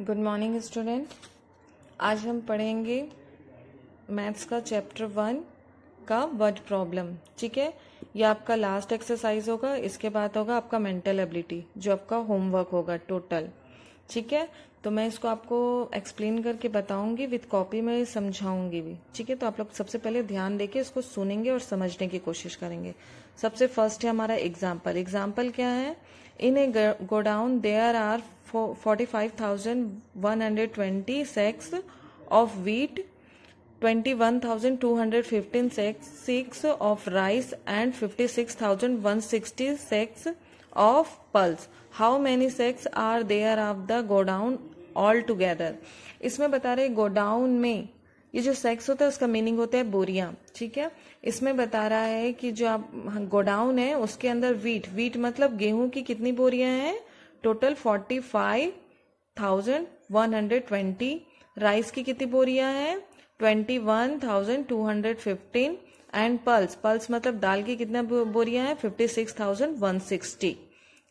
Good morning student आज हम पढ़ेंगे मैथ्स का चैप्टर वन का वर्ड प्रॉब्लम ठीक है ये आपका लास्ट एक्सरसाइज होगा इसके बाद होगा आपका मेंटल एबिलिटी जो आपका होमवर्क होगा टोटल ठीक है तो मैं इसको आपको एक्सप्लेन करके बताऊंगी विथ कॉपी में समझाऊंगी भी ठीक है तो आप लोग सबसे पहले ध्यान देके इसको सुनेंगे और समझने की कोशिश करेंगे सबसे फर्स्ट है हमारा एग्जाम्पल एग्जाम्पल क्या है in a godown there are forty five thousand one hundred twenty sacks of wheat twenty one thousand two hundred fifteen sacks six of rice and fifty six thousand one sixty sacks of pulse how many sacks are there of the godown all together इसमें बता रहे godown में ये जो sex होता है उसका meaning होता है बोरिया ठीक है इसमें बता रहा है कि जो आप हाँ, गोडाउन है उसके अंदर वीट वीट मतलब गेहूं की कितनी बोरियां हैं total forty five thousand one hundred twenty rice की कितनी बोरियां हैं twenty one thousand two hundred fifteen and pulse pulse मतलब दाल की कितना बोरियां हैं fifty six thousand one sixty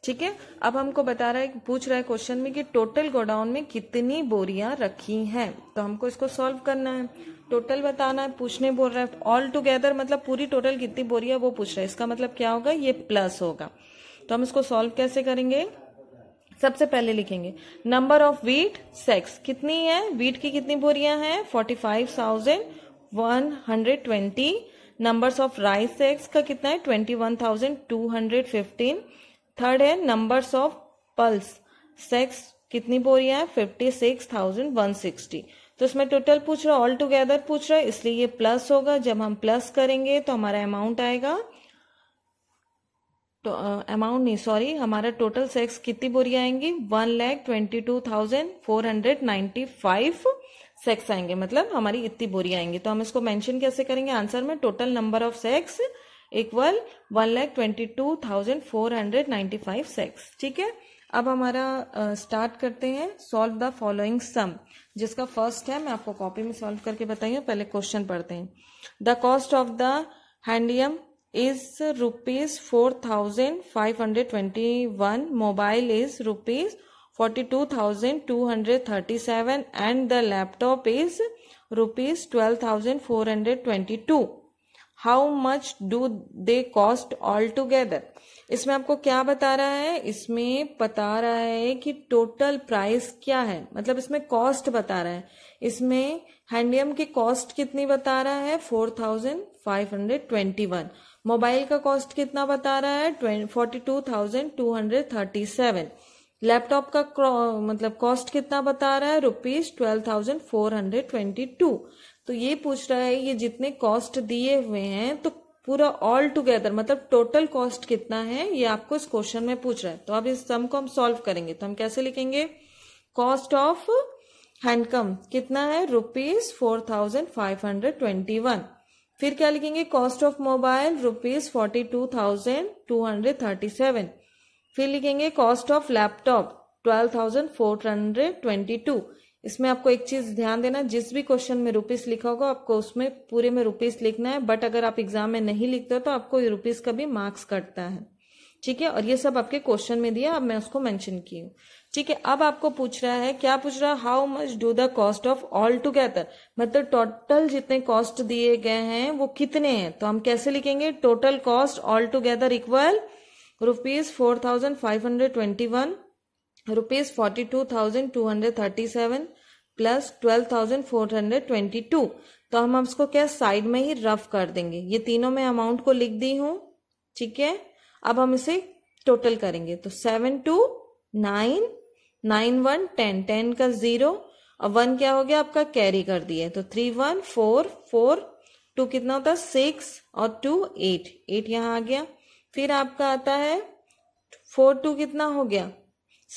ठीक है अब हमको बता रहा है पूछ रहा है क्वेश्चन में कि टोटल गोडाउन में कितनी बोरियां रखी हैं तो हमको इसको सॉल्व करना है टोटल बताना है पूछने बोल रहा है ऑल टुगेदर मतलब पूरी टोटल कितनी बोरियां वो पूछ रहा है इसका मतलब क्या होगा ये प्लस होगा तो हम इसको सॉल्व कैसे करेंगे सबसे पहले लिखेंगे नंबर ऑफ वीट सेक्स कितनी है वीट की कितनी बोरियां हैं forty five thousand one hundred twenty number of rice sacks का कितना है twenty one thousand two hundred fifteen third है नंबर्स ऑफ पल्स सेक्स कितनी बोरियां है fifty six thousand one sixty तो इसमें टोटल पूछ रहा है ऑल टुगेदर पूछ रहा है इसलिए ये प्लस होगा जब हम प्लस करेंगे तो हमारा अमाउंट आएगा तो अमाउंट नहीं सॉरी हमारा टोटल सेक्स कितनी बोरी आएंगी one lakh twenty two thousand four hundred ninety five sacks आएंगे मतलब हमारी इतनी बोरी आएंगी तो हम इसको मेंशन कैसे करेंगे आंसर में total number of sacks equal one lakh twenty two thousand four hundred ninety five sacks ठीक है अब हमारा स्टार्ट uh, करते हैं सॉल्व द फॉलोइंग सम जिसका फर्स्ट है मैं आपको कॉपी में सॉल्व करके बताइए पहले क्वेश्चन पढ़ते हैं the cost of the handycam is rupees four thousand five hundred twenty one mobile is rupees forty two thousand two hundred thirty seven and the laptop is rupees twelve thousand four hundred twenty two how much do they cost all together इसमें आपको क्या बता रहा है इसमें बता रहा है कि टोटल प्राइस क्या है मतलब इसमें कॉस्ट बता रहा है इसमें हैंडियम की कॉस्ट कितनी बता रहा है four thousand five hundred twenty one mobile का कॉस्ट कितना बता रहा है forty two thousand two hundred thirty seven laptop का मतलब कॉस्ट कितना बता रहा है rupees twelve thousand four hundred twenty two तो ये पूछ रहा है ये जितने कॉस्ट दिए हुए हैं तो पूरा ऑल टुगेदर मतलब टोटल कॉस्ट कितना है ये आपको इस क्वेश्चन में पूछ रहा है तो अब इस सम को हम सॉल्व करेंगे तो हम कैसे लिखेंगे कॉस्ट ऑफ हैंडकम कितना है rupees four thousand five hundred twenty one फिर क्या लिखेंगे cost of mobile rupees forty two thousand two hundred thirty seven फिर लिखेंगे cost of laptop twelve thousand four hundred twenty two इसमें आपको एक चीज ध्यान देना जिस भी क्वेश्चन में रुपीस लिखा होगा आपको उसमें पूरे में रुपीस लिखना है बट अगर आप एग्जाम में नहीं लिखते हो तो आपको रुपीस का भी मार्क्स कटता है ठीक है और ये सब आपके क्वेश्चन में दिया अब मैं उसको मेंशन की हूँ ठीक है अब आपको पूछ रहा है क्या पूछ रहा है how much do the cost of all together मतलब टोटल जितने कॉस्ट दिए गए हैं वो कितने हैं तो हम कैसे लिखेंगे total cost all together equal rupees four thousand five hundred twenty one rupees forty two thousand two hundred thirty seven plus twelve thousand four hundred twenty two तो हम उसको क्या साइड में ही रफ कर देंगे ये तीनों में अमाउंट को लिख दी हूं ठीक है अब हम इसे टोटल करेंगे तो seven two nine nine one ten ten का जीरो और वन क्या हो गया आपका कैरी कर दिया तो three one four four two कितना होता है सिक्स और टू एट एट यहाँ आ गया फिर आपका आता है फोर टू कितना हो गया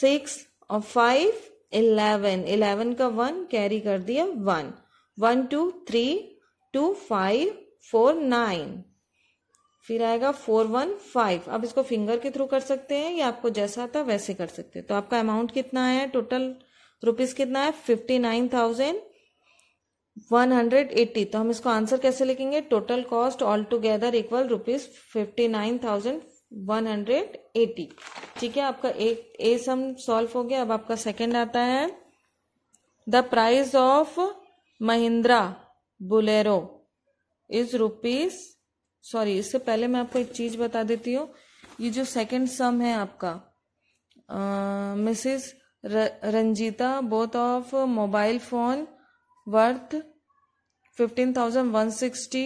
सिक्स और फाइव इलेवन इलेवन का वन कैरी कर दिया one one two three two five four nine फिर आएगा फोर वन फाइव आप इसको फिंगर के थ्रू कर सकते हैं या आपको जैसा आता वैसे कर सकते हैं तो आपका अमाउंट कितना है टोटल रुपीज कितना है fifty nine thousand one hundred eighty तो हम इसको आंसर कैसे लिखेंगे total cost all together equal rupees fifty nine thousand 180 ठीक है आपका एक ए सम सॉल्व हो गया अब आपका सेकंड आता है the price of Mahindra Bolero is rupees sorry इससे पहले मैं आपको एक चीज बता देती हूँ ये जो सेकंड सम है आपका Mrs Ranjita both of mobile phone worth fifteen thousand one sixty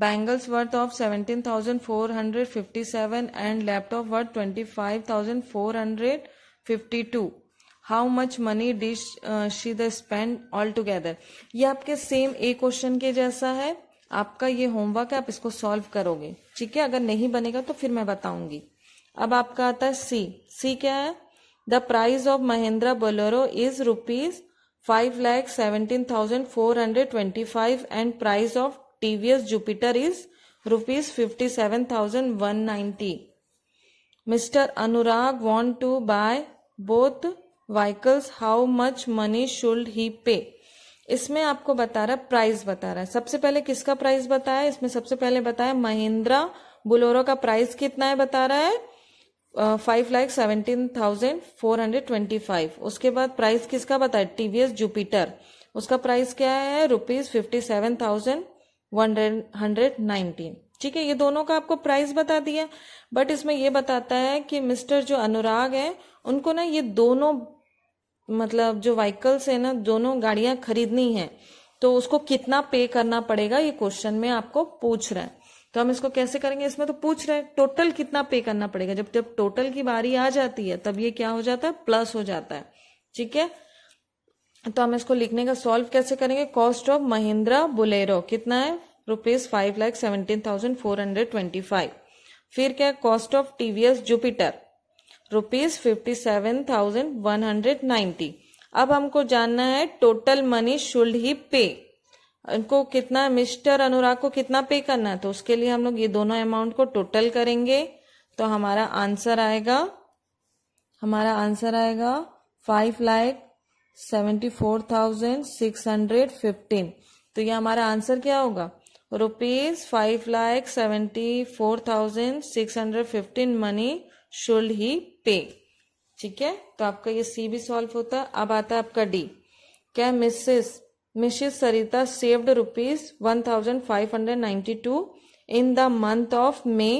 bangles worth of thousand four hundred fifty seven and worth twenty five thousand four hundred fifty two how much money did she the spend all together ये आपके same ए question के जैसा है आपका ये homework है आप इसको सॉल्व करोगे ठीक है अगर नहीं बनेगा तो फिर मैं बताऊंगी अब आपका आता है सी सी क्या है the price of Mahindra Bolero is rupees five lakh seventeen thousand four hundred twenty five and price of TVS Jupiter is rupees fifty seven thousand one 57,190. Mister Anurag want to buy both vehicles. How much money should he pay इसमें आपको बता रहा है price बता रहा है सबसे पहले किसका प्राइस बताया इसमें सबसे पहले बताया महिंद्रा बुलोरो का प्राइस कितना है बता रहा है five lakh seventeen thousand four hundred twenty five उसके बाद प्राइस किसका बताया टीवीएस जुपिटर उसका प्राइस क्या है rupees fifty seven thousand hundred nineteen ठीक है ये दोनों का आपको प्राइस बता दिया बट इसमें ये बताता है कि मिस्टर जो अनुराग है उनको ना ये दोनों मतलब जो व्हीकल्स है ना दोनों गाड़ियां खरीदनी है तो उसको कितना पे करना पड़ेगा ये क्वेश्चन में आपको पूछ रहा है तो हम इसको कैसे करेंगे इसमें तो पूछ रहे हैं टोटल कितना पे करना पड़ेगा जब जब टोटल की बारी आ जाती है तब ये क्या हो जाता है प्लस हो जाता है ठीक है तो हम इसको लिखने का सॉल्व कैसे करेंगे कॉस्ट ऑफ महिंद्रा बुलेरो कितना है rupees five lakh seventeen thousand four hundred twenty five फिर क्या cost of TVS Jupiter rupees fifty seven thousand one hundred ninety अब हमको जानना है टोटल मनी शुल्ड ही पे इनको कितना मिस्टर अनुराग को कितना पे करना है तो उसके लिए हम लोग ये दोनों अमाउंट को टोटल करेंगे तो हमारा आंसर आएगा हमारा आंसर आएगा five lakh seventy four thousand six hundred fifteen तो ये हमारा आंसर क्या होगा rupees five lakh seventy four thousand six hundred fifteen money should he pay ठीक है तो आपका ये सी भी सॉल्व होता है अब आता है आपका डी क्या Mrs Mrs Sarita saved rupees one thousand five hundred ninety two in the month of May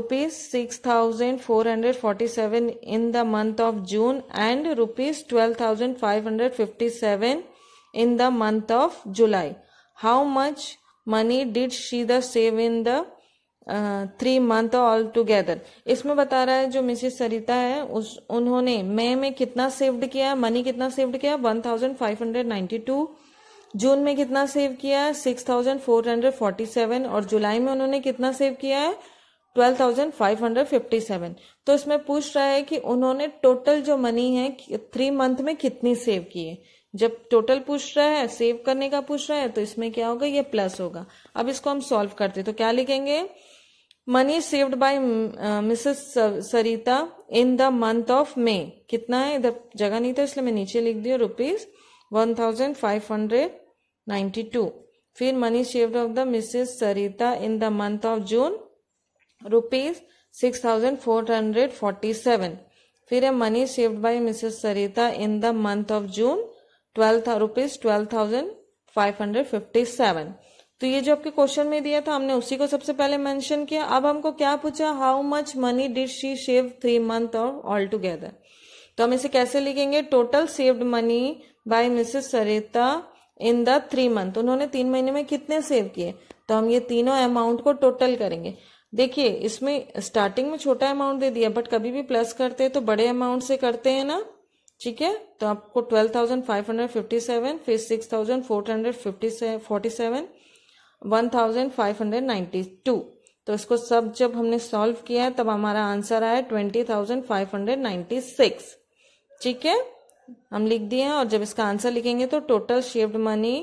six thousand four hundred forty seven in the month of June and rupees twelve thousand five hundred fifty seven in the month of July how much money did she the save in the three month all together इसमें बता रहा है जो मिसिज सरिता है उस उन्होंने मई में कितना सेव्ड किया मनी कितना सेव्ड किया one thousand five hundred ninety two जून में कितना सेव किया है six thousand four hundred forty seven और जुलाई में उन्होंने कितना सेव किया है 12,557 तो इसमें पूछ रहा है कि उन्होंने टोटल जो मनी है थ्री मंथ में कितनी सेव की है जब टोटल पूछ रहा है सेव करने का पूछ रहा है तो इसमें क्या होगा ये प्लस होगा अब इसको हम सॉल्व करते तो क्या लिखेंगे money saved by Mrs Sarita in the month of May कितना है इधर जगह नहीं था इसलिए मैं नीचे लिख दिया rupees one thousand five hundred ninety two फिर money saved of the Mrs Sarita in the month of June rupees six thousand four hundred forty seven फिर है money saved by Mrs Sarita in the month of June twelve rupees twelve thousand five hundred fifty seven तो ये जो आपके question में दिया था हमने उसी को सबसे पहले मेंशन किया अब हमको क्या पूछा how much money did she save three month और ऑल टूगेदर तो हम इसे कैसे लिखेंगे total saved money by Mrs Sarita in the three month उन्होंने तीन महीने में कितने सेव किए तो हम ये तीनों अमाउंट को टोटल करेंगे देखिए इसमें स्टार्टिंग में छोटा अमाउंट दे दिया बट कभी भी प्लस करते हैं तो बड़े अमाउंट से करते हैं ना ठीक है तो आपको twelve thousand five hundred fifty seven फिर six thousand four hundred fifty forty seven one thousand five hundred ninety two तो इसको सब जब हमने सॉल्व किया है तब हमारा आंसर आया twenty thousand five hundred ninety six ठीक है हम लिख दिए हैं और जब इसका आंसर लिखेंगे तो total saved money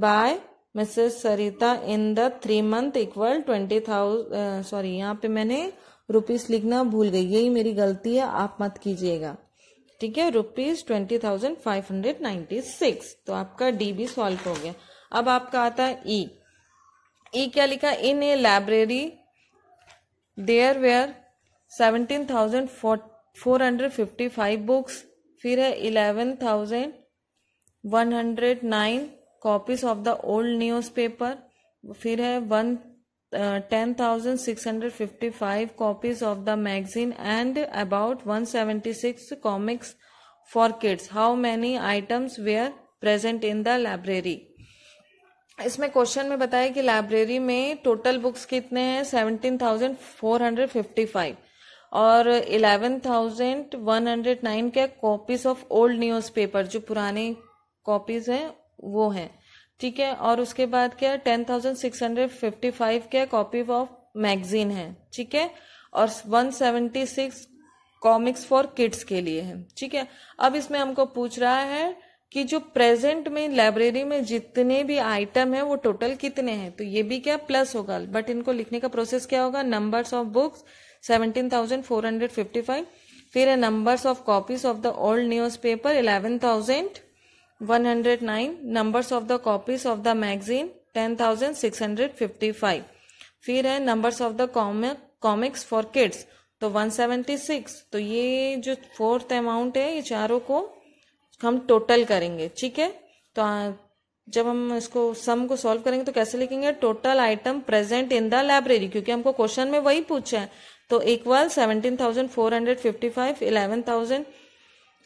by Mrs Sarita in the three month equal twenty thousand sorry यहाँ पे मैंने रुपीस लिखना भूल गई यही मेरी गलती है आप मत कीजिएगा ठीक है rupees twenty thousand five hundred ninety six तो आपका डी भी सॉल्व हो गया अब आपका आता है ई e। ई e क्या लिखा in a library there were seventeen thousand four hundred fifty five books फिर है eleven thousand one hundred nine copies of the old newspaper फिर है one ten thousand six hundred fifty five copies of the magazine and about one seventy six comics for kids how many items were present in the library इसमें question में बताया कि library में total books कितने हैं seventeen thousand four hundred fifty five और eleven thousand one hundred nine के copies of old newspaper जो पुराने कॉपीज हैं वो हैं ठीक है और उसके बाद क्या है ten thousand six hundred fifty five क्या कॉपी ऑफ मैगजीन है ठीक है और one seventy six comics for kids के लिए है ठीक है अब इसमें हमको पूछ रहा है कि जो प्रेजेंट में लाइब्रेरी में जितने भी आइटम है वो टोटल कितने हैं तो ये भी क्या प्लस होगा बट इनको लिखने का प्रोसेस क्या होगा numbers of books seventeen thousand four hundred fifty five फिर है numbers of copies of the old newspaper eleven thousand 109 numbers of the copies of the magazine 10,655 फिर है numbers of the comics for kids तो 176 तो ये जो fourth amount है ये चारों को हम टोटल करेंगे ठीक है तो जब हम इसको सम को सॉल्व करेंगे तो कैसे लिखेंगे total item present in the library क्योंकि हमको क्वेश्चन में वही पूछा है तो equal seventeen thousand four hundred fifty five eleven thousand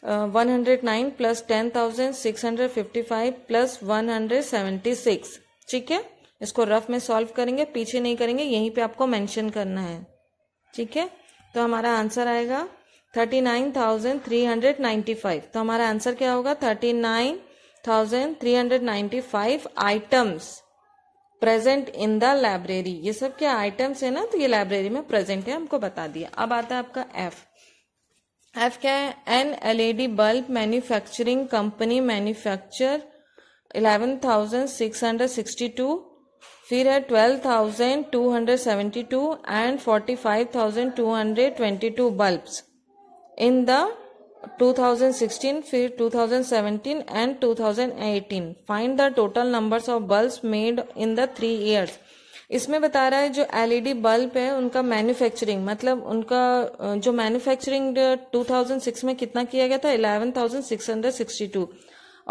one hundred nine plus ten thousand six hundred fifty five plus one hundred seventy six ठीक है इसको रफ में सॉल्व करेंगे पीछे नहीं करेंगे यहीं पे आपको मेंशन करना है ठीक है तो हमारा आंसर आएगा thirty nine thousand three hundred ninety five तो हमारा आंसर क्या होगा thirty nine thousand three hundred ninety five items present in the library ये सब क्या आइटम्स है ना तो ये लाइब्रेरी में प्रेजेंट है हमको बता दिया अब आता है आपका F Afghan LED bulb manufacturing company manufacture 11,662, फिर है 12,272 एंड 45,222 बल्ब्स इन द 2016 फिर 2017 and 2018 find the total numbers of bulbs made in the three years इसमें बता रहा है जो एलईडी बल्ब e है उनका मैन्युफैक्चरिंग मतलब उनका जो मैन्युफैक्चरिंग 2006 में कितना किया गया था 11,662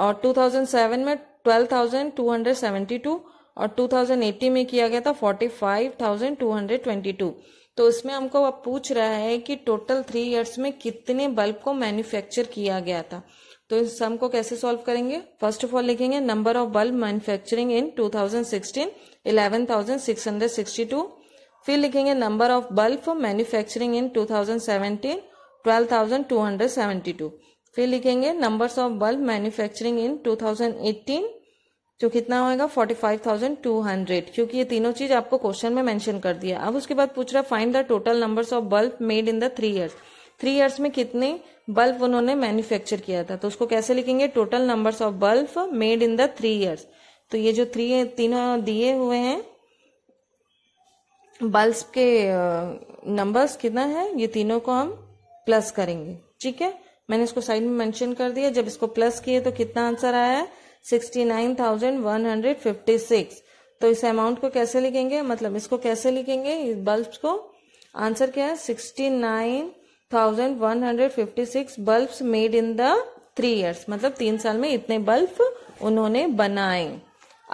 और 2007 में 12,272 और 2080 में किया गया था 45,222 तो इसमें हमको अब पूछ रहा है कि टोटल थ्री इयर्स में कितने बल्ब को मैन्युफैक्चर किया गया था तो इस सम को कैसे सॉल्व करेंगे फर्स्ट ऑफ ऑल लिखेंगे number of bulb manufacturing in 2016 11,662 फिर लिखेंगे number of bulb manufacturing in 2017 12,272 फिर लिखेंगे numbers of bulb manufacturing in 2018 जो कितना होएगा 45,200 क्योंकि ये तीनों चीज आपको क्वेश्चन में मेंशन कर दिया अब उसके बाद पूछ रहा find the total numbers of bulb made in the three years three years में कितने बल्ब उन्होंने मैन्युफैक्चर किया था तो उसको कैसे लिखेंगे total numbers of bulb made in the three years तो ये जो थ्री तीनों दिए हुए हैं बल्ब के नंबर्स कितना है ये तीनों को हम प्लस करेंगे ठीक है मैंने इसको साइड में मेंशन कर दिया जब इसको प्लस किए तो कितना आंसर आया sixty nine thousand one hundred fifty six तो इस अमाउंट को कैसे लिखेंगे मतलब इसको कैसे लिखेंगे इस बल्ब को आंसर क्या है sixty nine thousand one hundred fifty six bulb made in the three years मतलब तीन साल में इतने बल्ब उन्होंने बनाए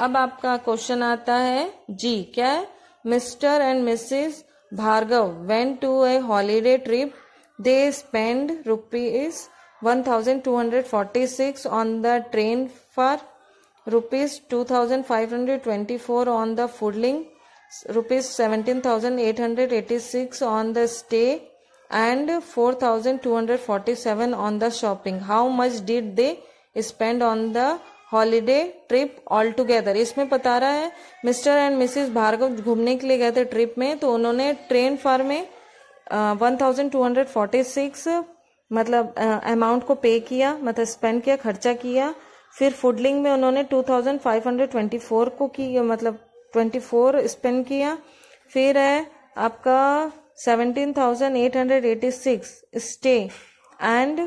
अब आपका क्वेश्चन आता है जी क्या है Mr and Mrs Bhargav went to a holiday trip they spend rupees one thousand two hundred forty six on the train for rupees two thousand five hundred twenty four on the fooding rupees seventeen thousand eight hundred eighty six on the stay and 4247 on the shopping how much did they spend on the holiday trip altogether इसमें बता रहा है Mr and Mrs Bhargava घूमने के लिए गए थे trip में तो उन्होंने ट्रेन फार में one thousand two hundred forty six मतलब अमाउंट को पे किया मतलब स्पेंड किया खर्चा किया फिर फूडलिंग में उन्होंने two thousand five hundred twenty four को की मतलब ट्वेंटी फोर स्पेंड किया फिर है आपका 17,886 स्टे एंड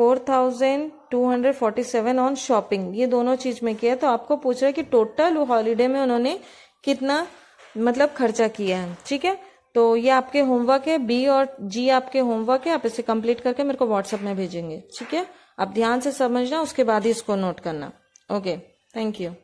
4,247 ऑन शॉपिंग ये दोनों चीज में किया तो आपको पूछ रहा है कि टोटल हॉलीडे में उन्होंने कितना मतलब खर्चा किया है ठीक है तो ये आपके होमवर्क है बी और जी आपके होमवर्क है आप इसे कंप्लीट करके मेरे को व्हाट्सएप में भेजेंगे ठीक है आप ध्यान से समझना उसके बाद ही इसको नोट करना ओके थैंक यू